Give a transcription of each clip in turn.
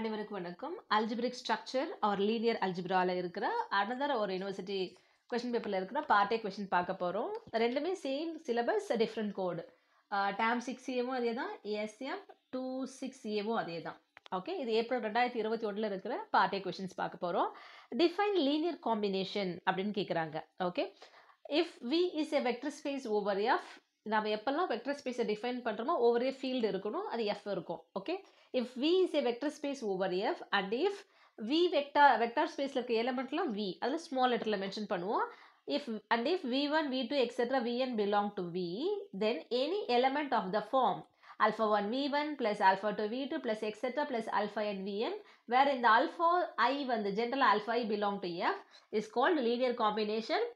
அனைவருக்கும் வணக்கம் algebraic structure or linear அல்ஜிபிராவில் இருக்கிற அனதர் ஒரு யூனிவர்சிட்டி கொஷின் பேப்பரில் இருக்கிற பார்ட்டே கொஷின் பார்க்க போகிறோம் ரெண்டுமே சேம் சிலபஸ் டிஃப்ரெண்ட் கோடு டேம் சிக்ஸ் ஏவும் அதே தான் எஸ்எம் டூ சிக்ஸ் ஏவும் அதே தான் ஓகே இது ஏப்ரல் ரெண்டாயிரத்தி இருபத்தி ஒன்றில் இருக்கிற பார்ட்டே கொஷின்ஸ் பார்க்க போகிறோம் டிஃபைன் லீனியர் காம்பினேஷன் அப்படின்னு கேட்குறாங்க okay if V is a vector space over F நம்ம எப்பெல்லாம் வெக்டர் ஸ்பேஸை டிஃபைன் பண்ணுறோமோ ஒவ்வொரு ஃபீல்டு இருக்கணும் அது எஃப் இருக்கும் okay if V is a vector space over F and if V vector vector ஸ்பேஸில் இருக்க எலமெண்ட்லாம் வி அதில் ஸ்மால் லெட்டரில் மென்ஷன் பண்ணுவோம் if and if V one V two etcetera V N belong to V then any element of the form alpha one V one plus alpha two V two plus etcetera plus alpha N V N வேறு இந்த alpha I வந்து general alpha I belong to F is called linear combination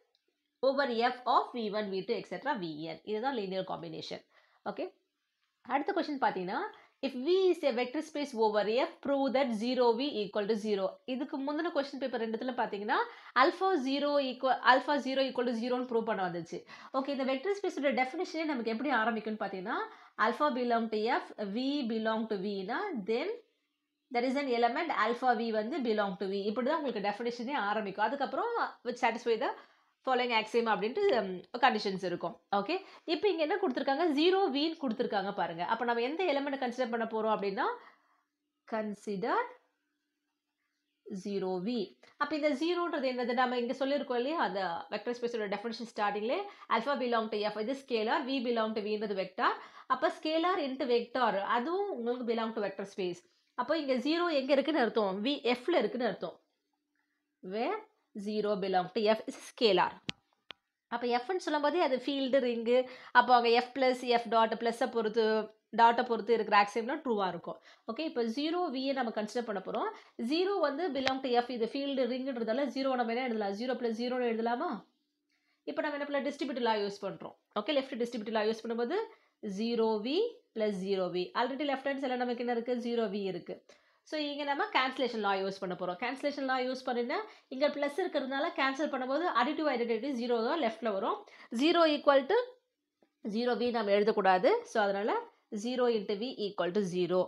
over F of V one V two etcetera V N இதுதான் linear combination okay அடுத்த question பார்த்தீங்கன்னா if V is a vector space over F prove that zero V equal to zero இதுக்கு முந்தின question paper ரெண்டுத்துல பார்த்தீங்கன்னா alpha zero equal alpha zero equal to ஜீரோன்னு prove பண்ண வந்துச்சு ஓகே இந்த வெக்டர் ஸ்பேஸோட டெஃபினேஷனே நமக்கு எப்படி ஆரம்பிக்கும்னு பார்த்தீங்கன்னா alpha belong to F V belong to வினா then there is an element alpha V வந்து பிலாங் டு வி இப்படி தான் உங்களுக்கு டெஃபினேஷனே ஆரம்பிக்கும் அதுக்கப்புறம் with satisfy the following axiom அப்படின்ட்டு கண்டிஷன்ஸ் இருக்கும் ஓகே இப்போ இங்கே என்ன கொடுத்துருக்காங்க ஜீரோ வீன் கொடுத்துருக்காங்க பாருங்கள் அப்போ நம்ம எந்த எலமெண்ட் கன்சிடர் பண்ண போகிறோம் அப்படின்னா கன்சிடர் ஜீரோ வி அப்போ இந்த ஜீரோன்றது என்னது நம்ம இங்கே சொல்லியிருக்கோம் இல்லையா அந்த வெக்டர் ஸ்பேஸோட டெஃபினேஷன் ஸ்டார்டிங்லே அல்ஃபா பிலாங் டு எஃப் இது ஸ்கேலார் வி பிலாங் டு வின்றது வெக்டார் அப்போ ஸ்கேலார் இன்ட்டு வெக்டார் அதுவும் உங்களுக்கு பிலாங் டு வெக்டர் ஸ்பேஸ் அப்போ இங்கே ஜீரோ எங்கே இருக்குன்னு அர்த்தம் வி எஃப்ல இருக்குன்னு அர்த்தம் வே zero belong to F is scalar அப்போ எஃப்னு சொல்லும்போது அது ஃபீல்டு ரிங்கு அப்போ அவங்க எஃப் ப்ளஸ் எஃப் டாட் ப்ளஸ்ஸை பொறுத்து டாட்டை பொறுத்து இருக்கிற ஆக்சியம்லாம் ட்ரூவாக இருக்கும் ஓகே இப்போ ஜீரோ வியை நம்ம கன்சிடர் பண்ண போகிறோம் ஜீரோ வந்து பிலாங் டு எஃப் இது ஃபீல்டு ரிங்குன்றதால ஜீரோ நம்ம என்ன எழுதலாம் ஜீரோ ப்ளஸ் ஜீரோனு எழுதலாமா இப்போ நம்ம என்ன பண்ணலாம் டிஸ்ட்ரிபியூட்டிவ் லா யூஸ் பண்ணுறோம் okay left distributive law use பண்ணும்போது zero V plus zero V already left hand சைடில் நமக்கு என்ன இருக்குது ஜீரோ வி இருக்குது ஸோ இங்கே நம்ம கேன்சலேஷன் லா யூஸ் பண்ண போகிறோம் கேன்சலேஷன் லா யூஸ் பண்ணினா இங்கே ப்ளஸ் இருக்கிறதுனால கேன்சல் பண்ணும்போது அடிட்டிவ் ஐடென்டிட்டி ஜீரோ தான் லெஃப்டில் வரும் zero equal to zero V நம்ம எழுதக்கூடாது ஸோ அதனால் zero into V equal to zero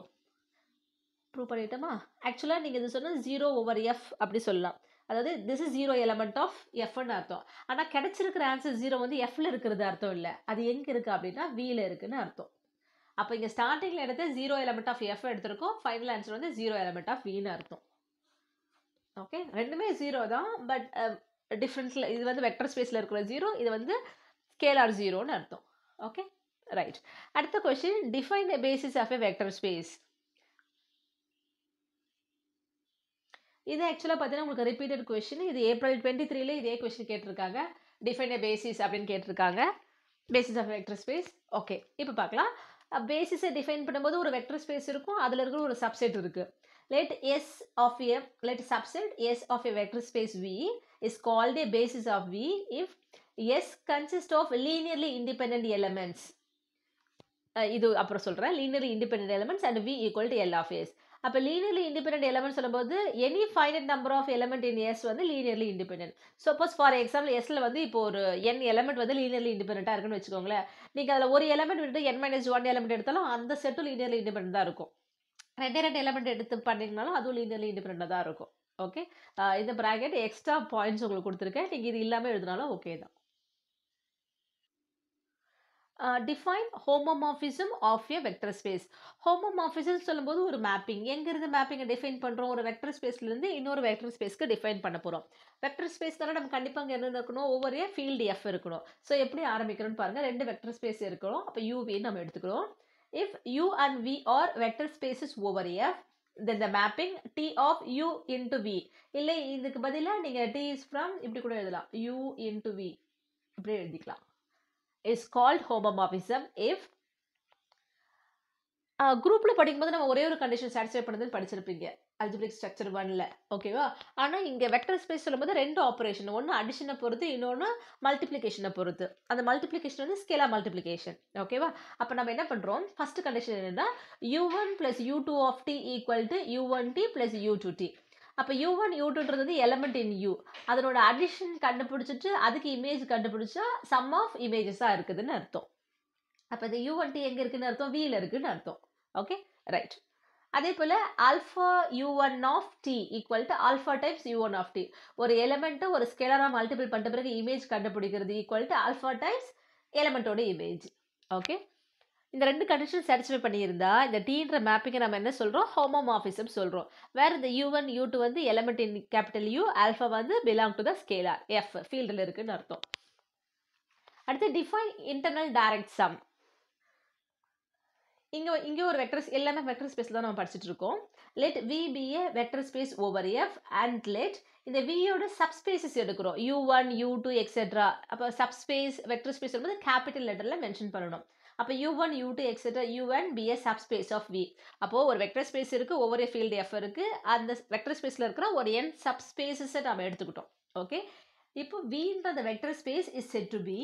prove பண்ணிட்டோமா ஆக்சுவலாக நீங்கள் இது சொன்னால் ஜீரோ ஓவர் எஃப் அப்படி சொல்லலாம் அதாவது this is zero element of எஃப்னு அர்த்தம் ஆனால் கிடச்சிருக்கிற ஆன்சர் ஜீரோ வந்து எஃப்ல இருக்கிறது அர்த்தம் இல்லை அது எங்கே இருக்குது அப்படின்னா வியில் இருக்குதுன்னு அர்த்தம் அப்போ இங்கே ஸ்டார்டிங்கில் எடுத்து ஜீரோ எலமெண்ட் ஆஃப் எஃப் எடுத்திருக்கோம் ஃபைனல் ஆன்சர் வந்து ஜீரோ எலமெண்ட் ஆஃப் வின்னு அர்த்தம் ஓகே ரெண்டுமே ஜீரோ தான் பட் டிஃப்ரெண்ட்ஸில் um, இது வந்து வெக்டர் ஸ்பேஸில் இருக்கிற ஜீரோ இது வந்து ஸ்கேலார் ஜீரோன்னு அர்த்தம் ஓகே ரைட் அடுத்த question define the basis of a vector space இது ஆக்சுவலாக பார்த்தீங்கன்னா உங்களுக்கு ரிப்பீட்டட் கொஷின் இது ஏப்ரல் டுவெண்ட்டி த்ரீல இதே கொஸ்டின் கேட்டிருக்காங்க டிஃபைன் எ பேசிஸ் அப்படின்னு கேட்டிருக்காங்க basis of vector space okay இப்போ பார்க்கலாம் பேசிஸை டிஃபைன் பண்ணும்போது ஒரு வெக்டர் ஸ்பேஸ் இருக்கும் அதில் இருக்கிற ஒரு சப்செட் இருக்குது let S of a let subset S of a vector space V is called a basis of V if S consist of linearly independent elements இது அப்புறம் சொல்கிறேன் linearly independent elements and V equal to L of S அப்போ linearly independent element சொல்லும்போது any finite number of element in S வந்து linearly independent suppose for example எஸ்ல வந்து இப்போ ஒரு என் எலமெண்ட் வந்து லீனியர்லி இண்டிபெண்ட்டாக இருக்குன்னு வச்சுக்கோங்களேன் நீங்கள் அதில் ஒரு எலமெண்ட் விட்டு என் மைனஸ் ஒன் எலமெண்ட் எடுத்தாலும் அந்த செட்டும் லீனியர்லி இண்டிபெண்ட் தான் இருக்கும் ரெண்டே ரெண்டு எலமெண்ட் எடுத்து பண்ணிங்கனாலும் அதுவும் லீனியர்லி இண்டிபெண்ட்டாக தான் இருக்கும் ஓகே இந்த ப்ராக்கெட் எக்ஸ்ட்ரா பாயிண்ட்ஸ் உங்களுக்கு கொடுத்துருக்கேன் நீங்கள் இது இல்லாமல் எழுதினாலும் ஓகே தான் Uh, define of of vector space space. homomorphism சொல்லும்போது ஒரு மேப்பிங் எங்கேருந்து மேப்பிங்கை டிஃபைன் பண்ணுறோம் ஒரு வெக்டர் ஸ்பேஸ்லேருந்து இன்னொரு வெக்டர் ஸ்பேஸ்க்கு டிஃபைன் பண்ண போகிறோம் வெக்டர் ஸ்பேஸ்னால நம்ம கண்டிப்பாக அங்கே என்ன இருக்கணும் ஒவ்வொரு ஃபீல்டு எஃப் இருக்கணும் ஸோ எப்படி ஆரம்பிக்கிறோம்னு பாருங்கள் ரெண்டு வெக்டர் ஸ்பேஸ் இருக்கணும் அப்போ யூவின்னு நம்ம எடுத்துக்கிறோம் if U and V are vector spaces over F then the mapping T of U into V இல்லை இதுக்கு பதிலாக நீங்கள் டி இஸ் ஃப்ரம் இப்படி கூட எழுதலாம் யூ இன்டு வி இப்படி எழுதிக்கலாம் இஸ் கால்ட் ஹோமோமாபிசம் இஃப் குரூப்பில் படிக்கும்போது நம்ம ஒரே ஒரு கண்டிஷன் சாட்டிஸ்ஃபை பண்ணுதுன்னு படிச்சிருப்பீங்க அல்ஜிபிளிக் ஸ்ட்ரக்சர் ஒன்ல ஓகேவா ஆனால் இங்கே வெக்டர் ஸ்பேஸ் சொல்லும்போது ரெண்டு ஆப்ரேஷன் ஒன்று அடிஷனை பொறுத்து இன்னொன்று மல்டிப்ளிகேஷனை பொறுத்து அந்த மல்டிப்ளிகேஷன் வந்து ஸ்கேலா மல்டிப்ளிகேஷன் ஓகேவா அப்போ நம்ம என்ன பண்ணுறோம் ஃபஸ்ட்டு கண்டிஷன் என்னென்னா U one plus U two of T equal to U one T plus U two T அப்போ யூ ஒன் யூ டூன்றது எலமெண்ட் இன் யூ அதனோட அடிஷன் கண்டுபிடிச்சிட்டு அதுக்கு இமேஜ் கண்டுபிடிச்சா சம் ஆஃப் இமேஜஸாக இருக்குதுன்னு அர்த்தம் அப்போ இந்த யூ ஒன் டி எங்கே இருக்குன்னு அர்த்தம் வீல இருக்குன்னு அர்த்தம் ஓகே ரைட் அதே போல் alpha U one of T equal to alpha times U one of T ஒரு எலமெண்ட்டை ஒரு ஸ்கேலராக மல்டிபிள் பண்ணிட்ட பிறகு இமேஜ் கண்டுபிடிக்கிறது ஈக்குவல் டு ஆல்ஃபா டைம்ஸ் எலமெண்ட்டோட இமேஜ் ஓகே இந்த ரெண்டு கண்டிஷன் சாட்டிஸ்ஃபை பண்ணியிருந்தா இந்த டீன்ற மேப்பிங்கை நம்ம என்ன சொல்கிறோம் ஹோமோமாஃபிசம் சொல்கிறோம் வேறு இந்த யூ ஒன் யூ டூ வந்து element in capital U alpha வந்து belong to the scalar F ஃபீல்டில் இருக்குதுன்னு அர்த்தம் அடுத்து டிஃபைன் இன்டர்னல் டைரக்ட் சம் இங்கே இங்கே ஒரு வெக்டர்ஸ் எல்லாமே வெக்டர் ஸ்பேஸ் தான் நம்ம படிச்சுட்டு இருக்கோம் let V be a vector space over F and let இந்த வியோட சப்ஸ்பேசஸ் எடுக்கிறோம் U one U two etcetera அப்போ சப்ஸ்பேஸ் வெக்டர் ஸ்பேஸ் வந்து கேபிட்டல் லெட்டரில் மென்ஷன் பண்ணணும் அப்போ U one U two etcetera U N be a subspace of V அப்போது ஒரு வெக்டர் ஸ்பேஸ் இருக்குது ஒவ்வொரு ஃபீல்டு எஃப் இருக்குது அந்த வெக்டர் ஸ்பேஸில் இருக்கிற ஒரு என் சப் ஸ்பேஸஸை நம்ம எடுத்துக்கிட்டோம் ஓகே இப்போ வின்ற அந்த vector space is said to be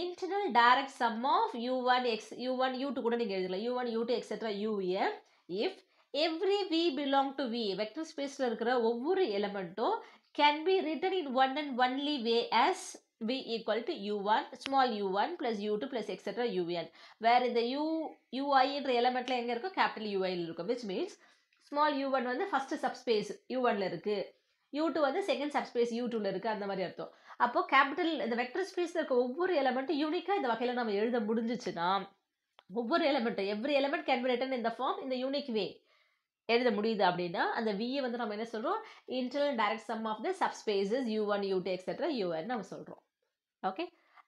internal direct sum of U one X U one U two கூட நீங்கள் எழுதலாம் U one U two etcetera U M if every V belong to V vector ஸ்பேஸில் இருக்கிற ஒவ்வொரு எலமெண்ட்டும் can be written in one and only way as v equal to u1 small u1 plus u2 plus etc un where இந்த u ui என்ற element எங்க இருக்கும் capital ui இருக்கும் which means small u1 வந்து first subspace u1ல இருக்கு u2 வந்து second subspace u2ல இருக்கு அந்த மாதிரி அர்த்தம் அப்போ கேபிட்டல் இந்த வெக்டர் ஸ்பேஸ் இருக்க ஒவ்வொரு எலமெண்ட்டும் யூனிக்கா இந்த வகையில நம்ம எழுத முடிஞ்சிச்சுன்னா ஒவ்வொரு எலமெண்ட்டும் every element can be written இந்த ஃபார்ம் இந்த யூனிக் வே எழுத முடியுது அப்படின்னா அந்த விஏ வந்து நம்ம என்ன சொல்கிறோம் internal direct sum of the subspaces U one U two etcetera U n நம்ம சொல்கிறோம் ஓகே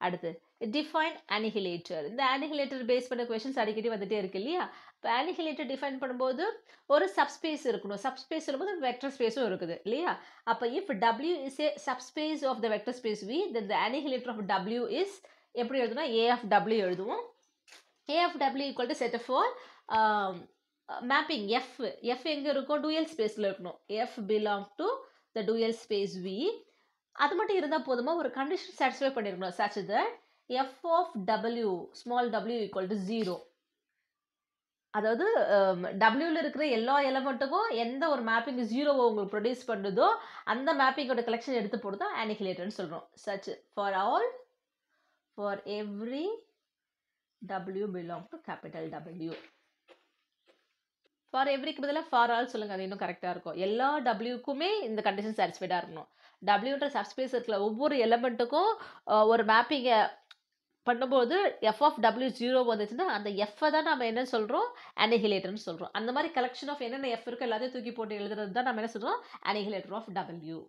அடுத்து டிஃபைன் அனிகிலேட்டர் இந்த அனிகிலேட்டர் பேஸ் பண்ண கொஷின்ஸ் அடிக்கடி வந்துட்டே இருக்கு இல்லையா இப்போ அனிகிலேட்டர் டிஃபைன் பண்ணும்போது ஒரு சப்ஸ்பேஸ் இருக்கணும் சப்ஸ்பேஸ் இருக்கும்போது வெக்டர் ஸ்பேஸும் இருக்குது இல்லையா அப்போ if W is a subspace of the vector space V then the annihilator of W is எப்படி எழுதுனா ஏ ஆஃப் டபிள்யூ எழுதுவோம் A of W equal to set for mapping f f எங்கே இருக்கும் dual ஸ்பேஸில் இருக்கணும் f belong to the dual space V அது மட்டும் இருந்தால் போதுமா ஒரு கண்டிஷன் சாட்டிஸ்ஃபை பண்ணியிருக்கணும் such that f of W small டபிள்யூ ஈக்குவல் டு ஜீரோ அதாவது டபிள்யூவில் um, இருக்கிற எல்லா எலமெண்ட்டுக்கும் எந்த ஒரு மேப்பிங் ஜீரோவை உங்களுக்கு ப்ரொடியூஸ் பண்ணுதோ அந்த மேப்பிங்கோட கலெக்ஷன் எடுத்து போடுதோ அனிகுலேட்டர்னு சொல்கிறோம் such for all for every டபிள்யூ belong to capital W for எவ்ரிக்கு பதிலாக ஃபார் ஆல் சொல்லுங்கள் அது இன்னும் கரெக்டாக இருக்கும் எல்லா டபிள்யூக்குமே இந்த கண்டிஷன் சாட்டிஸ்ஃபைடாக இருக்கணும் டபிள்யூன்ற சப்ஸ்பேஸ் இருக்கிற ஒவ்வொரு எலமெண்ட்டுக்கும் ஒரு மேப்பிங்கை பண்ணும்போது எஃப் ஆஃப் டபிள்யூ ஜீரோ வந்துச்சுன்னா அந்த எஃப்ஐ தான் நம்ம என்ன சொல்கிறோம் அனிஹிலேட்டர்னு சொல்கிறோம் அந்த மாதிரி கலெக்ஷன் ஆஃப் என்னென்ன எஃப் இருக்கோ எல்லாத்தையும் தூக்கி போட்டு எழுதுறது தான் நம்ம என்ன சொல்கிறோம் அனிஹிலேட்டர் ஆஃப் டபிள்யூ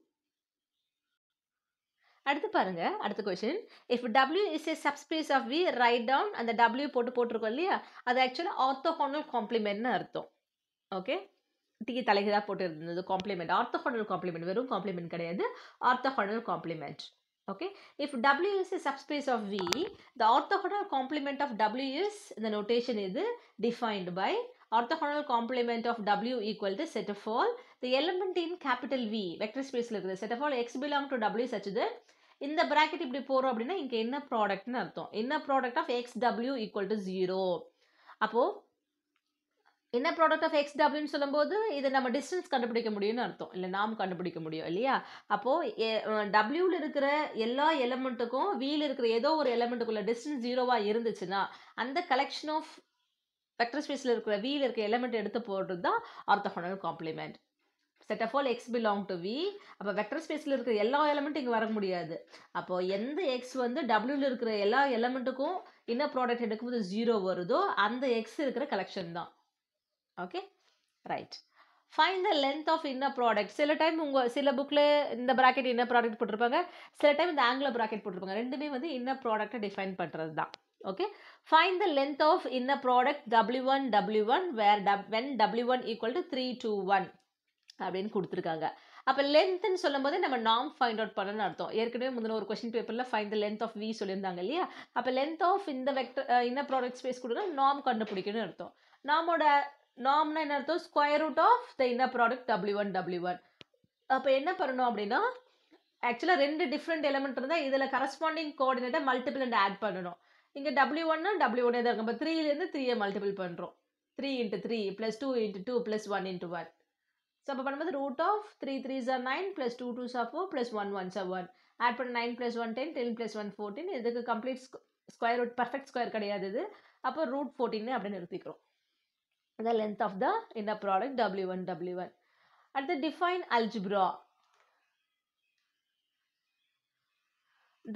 அடுத்து பாருங்க அடுத்த question if W is a subspace of V write down அந்த டபிள்யூ போட்டு போட்டிருக்கோம் இல்லையா அது ஆக்சுவலாக ஆர்த்தோஹோனல் காம்ப்ளிமெண்ட்னு அர்த்தம் ஓகே டீ தலைகிதா போட்டிருந்தது காம்ப்ளிமெண்ட் ஆர்த்தஃபனல் காம்ப்ளிமெண்ட் வெறும் காம்ப்ளிமெண்ட் கிடையாது orthogonal complement okay if W is subspace of V the orthogonal complement of W is இந்த நோட்டேஷன் இது defined by orthogonal complement of W equal to set of all the element in capital V vector ஸ்பேஸில் இருக்குது set of all x belong to W such that இந்த bracket இப்படி போகிறோம் அப்படின்னா இங்கே என்ன ப்ராடக்ட்னு அர்த்தம் என்ன product of x W equal to zero அப்போது என்ன ப்ராடக்ட் ஆஃப் எக்ஸ் டபுள்யூன்னு சொல்லும்போது இதை நம்ம டிஸ்டன்ஸ் கண்டுபிடிக்க முடியும்னு அர்த்தம் இல்லை நாம் கண்டுபிடிக்க முடியும் இல்லையா அப்போது டபிள்யூவில் இருக்கிற எல்லா எலமெண்ட்டுக்கும் வியில் இருக்கிற ஏதோ ஒரு எலமெண்ட்டுக்குள்ள டிஸ்டன்ஸ் ஜீரோவாக இருந்துச்சுன்னா அந்த கலெக்ஷன் ஆஃப் வெக்டர் ஸ்பேஸில் இருக்கிற வியில் இருக்கிற எலமெண்ட் எடுத்து போடுறது தான் orthogonal complement set of all x belong to V அப்போ வெக்டர் ஸ்பேஸில் இருக்கிற எல்லா எலமெண்ட்டும் இங்கே வர முடியாது அப்போது எந்த எக்ஸ் வந்து டபுள்யூவில் இருக்கிற எல்லா எலமெண்ட்டுக்கும் என்ன ப்ராடக்ட் எடுக்கும்போது ஜீரோ வருதோ அந்த எக்ஸ் இருக்கிற கலெக்ஷன் தான் okay right fine the length of inner product சில டைம் உங்கள் சில புக்கில் இந்த ப்ராக்கெட் இன்னர் ப்ராடக்ட் போட்டிருப்பாங்க சில டைம் இந்த ஆங்கில ப்ராக்கெட் போட்டிருப்பாங்க ரெண்டுமே வந்து இன்னர் ப்ராடக்ட்டை டிஃபைன் பண்ணுறது தான் okay fine the length of inner product W one W one where W when W one equal to three two one அப்படின்னு கொடுத்துருக்காங்க அப்போ லென்த்துன்னு சொல்லும்போது நம்ம நாம் ஃபைண்ட் அவுட் பண்ணணும்னு அர்த்தம் ஏற்கனவே முந்தின ஒரு கொஸ்டின் பேப்பரில் fine the length of V சொல்லியிருந்தாங்க இல்லையா அப்போ லென்த் ஆஃப் இந்த வெக்டர் இன்ன ப்ராடக்ட் ஸ்பேஸ் கொடுக்குறோம் நாம் கண்டுபிடிக்கணும்னு அர்த்தம் நாமோட நாம்னா என்ன அர்த்தம் square root of the inner product W one W one அப்போ என்ன பண்ணணும் அப்படின்னா ஆக்சுவலாக ரெண்டு டிஃப்ரெண்ட் எலமெண்ட் இருந்தால் இதில் கரஸ்பாண்டிங் கோஆர்டினேட்டை மல்டிபிள் அண்ட் ஆட் பண்ணணும் இங்கே டபிள்யூ ஒன்னா டபிள்யூ ஒன் தான் இருக்கும் இப்போ த்ரீலேருந்து த்ரீயை மல்டிபிள் பண்ணுறோம் three into three plus two into two plus one into one so அப்போ பண்ணும்போது root of three three sir nine plus two two sir four plus one one sir one add பண்ண nine plus one ten ten plus one fourteen இதுக்கு complete square root perfect square கிடையாது இது அப்போ root fourteen அப்படியே நிறுத்திக்கிறோம் the length of the inner product W1, W1. At the define algebra,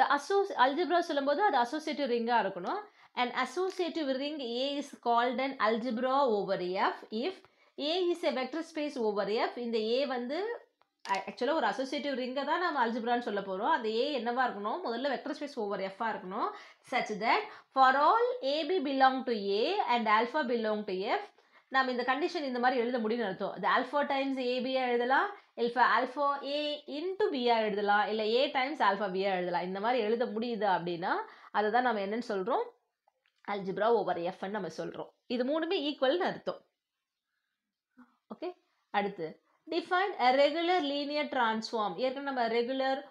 the associ algebra சொல்லும்போது அது associative ரிங்காக இருக்கணும் an associative ring A is called an algebra over F if A is a vector space over F in the A வந்து ஆக்சுவலாக ஒரு associative ரிங்கை தான் நம்ம அல்ஜிப்ரான்னு சொல்ல போகிறோம் அந்த ஏ என்னவாக இருக்கணும் முதல்ல வெக்டர் ஸ்பேஸ் ஓவர் எஃப்பாக இருக்கணும் such that for all a b belong to A and alpha belong to F நம்ம இந்த கண்டிஷன் இந்த மாதிரி எழுத முடியும்னு அர்த்தம் அது ஆல்ஃபா டைம்ஸ் ஏபியா எழுதலாம் இல்ஃபா ஆல்ஃபா ஏ இன்ட்டு பிஆ எழுதலாம் இல்லை ஏ டைம்ஸ் ஆல்ஃபா பிஆ எழுதலாம் இந்த மாதிரி எழுத முடியுது அப்படின்னா அதை தான் நம்ம என்னன்னு சொல்கிறோம் அல்ஜிப்ரா ஓவர் எஃப்னு நம்ம சொல்கிறோம் இது மூணுமே ஈக்குவல்னு அர்த்தம் ஓகே அடுத்து டிஃபைன் ரெகுலர் லீனியர் டிரான்ஸ்ஃபார்ம் ஏற்கனவே நம்ம ரெகுலர்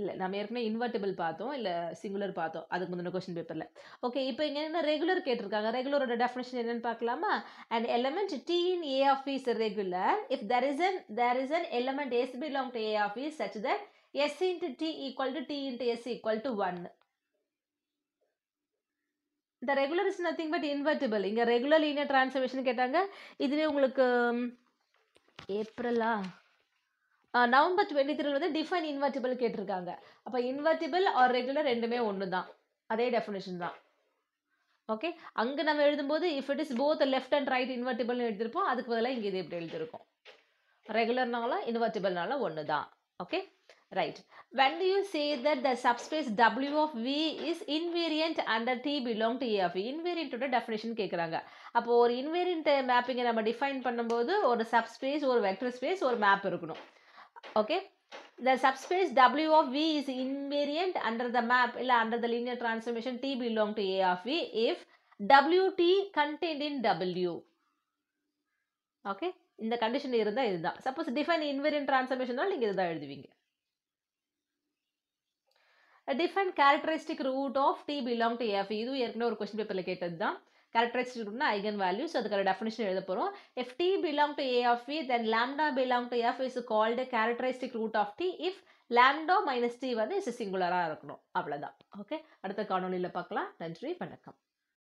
இல்லை நம்ம ஏற்கனவே இன்வெர்டபிள் பார்த்தோம் இல்லை சிங்குலர் பார்த்தோம் அதுக்கு முந்தின கொஸ்டின் பேப்பரில் ஓகே இப்போ இங்கே என்ன ரெகுலர் கேட்டிருக்காங்க ரெகுலரோட டெஃபினேஷன் என்னென்னு பார்க்கலாமா and element T in A of is regular if there is an there is an element S belong to A of is such that S into T equal to T into S equal to one இந்த regular is nothing but invertible இங்கே regular linear transformation கேட்டாங்க இதுவே உங்களுக்கு ஏப்ரலா November twenty த்ரீல வந்து define invertible கேட்டிருக்காங்க அப்போ invertible R regular ரெண்டுமே ஒன்று தான் அதே டெஃபினேஷன் தான் ஓகே அங்கே நம்ம எழுதும்போது if it is both left and right இன்வெர்டிபிள்னு எழுதியிருப்போம் அதுக்கு பதிலாக இங்கே இது எப்படி எழுதியிருக்கோம் ரெகுலர்னாலும் இன்வெர்டிபிள்னாலும் ஒன்று தான் okay right when do you say that the subspace w of v is invariant under t belong to a of v definition கேட்குறாங்க அப்போ ஒரு invariant மேப்பிங்கை நம்ம டிஃபைன் பண்ணும்போது ஒரு சப்ஸ்பேஸ் ஒரு வெக்டர் ஸ்பேஸ் ஒரு மேப் இருக்கணும் okay the subspace W of V is invariant under the map under the linear transformation T belong to A of V if WT contained in W. Okay. இந்த condition இருந்தால் இதுதான் suppose define invariant transformation நால் நீங்கள் இதுதான் எழுதுவீங்க define characteristic root of T belong to A of V இது ஏற்கனவே ஒரு question paperல கேட்டதுதான் கேரக்டரைஸ்ட் இருக்குன்னா ஐகன் வேல்யூ ஸோ அதுக்கான டெஃபினேஷன் எழுத போகிறோம் if t belong to a of v then lambda belong to f is called characteristic root of t if lambda minus T வந்து இஸ் சிங்குலராக இருக்கணும் அவ்வளோதான் ஓகே அடுத்த காணொலியில் பார்க்கலாம் நன்றி வணக்கம்